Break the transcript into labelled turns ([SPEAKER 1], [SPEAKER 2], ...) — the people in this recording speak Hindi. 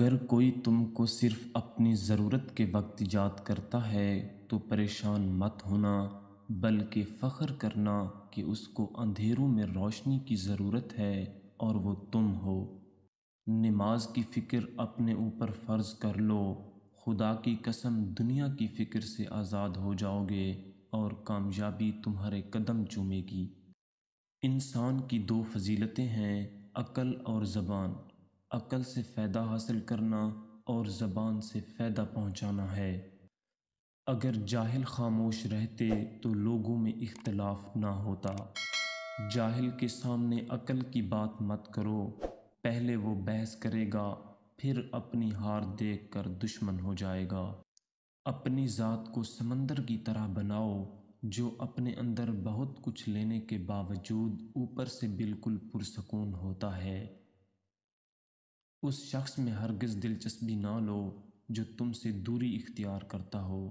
[SPEAKER 1] अगर कोई तुमको सिर्फ अपनी ज़रूरत के वक्त याद करता है तो परेशान मत होना बल्कि फ़ख्र करना कि उसको अंधेरों में रोशनी की ज़रूरत है और वो तुम हो नमाज की फ़िक्र अपने ऊपर फ़र्ज़ कर लो खुदा की कसम दुनिया की फ़िक्र से आज़ाद हो जाओगे और कामयाबी तुम्हारे कदम चूमेगी इंसान की दो फजीलतें हैं अकल और ज़बान अकल से फ़ायदा हासिल करना और ज़बान से फ़ायदा पहुँचाना है अगर जाहिल खामोश रहते तो लोगों में इख्तलाफ ना होता जाहिल के सामने अकल की बात मत करो पहले वो बहस करेगा फिर अपनी हार देख कर दुश्मन हो जाएगा अपनी ज़ात को समंदर की तरह बनाओ जो अपने अंदर बहुत कुछ लेने के बावजूद ऊपर से बिल्कुल पुरसकून होता है उस शख्स में हरगज़ दिलचस्पी ना लो जो तुमसे दूरी इख्तियार करता हो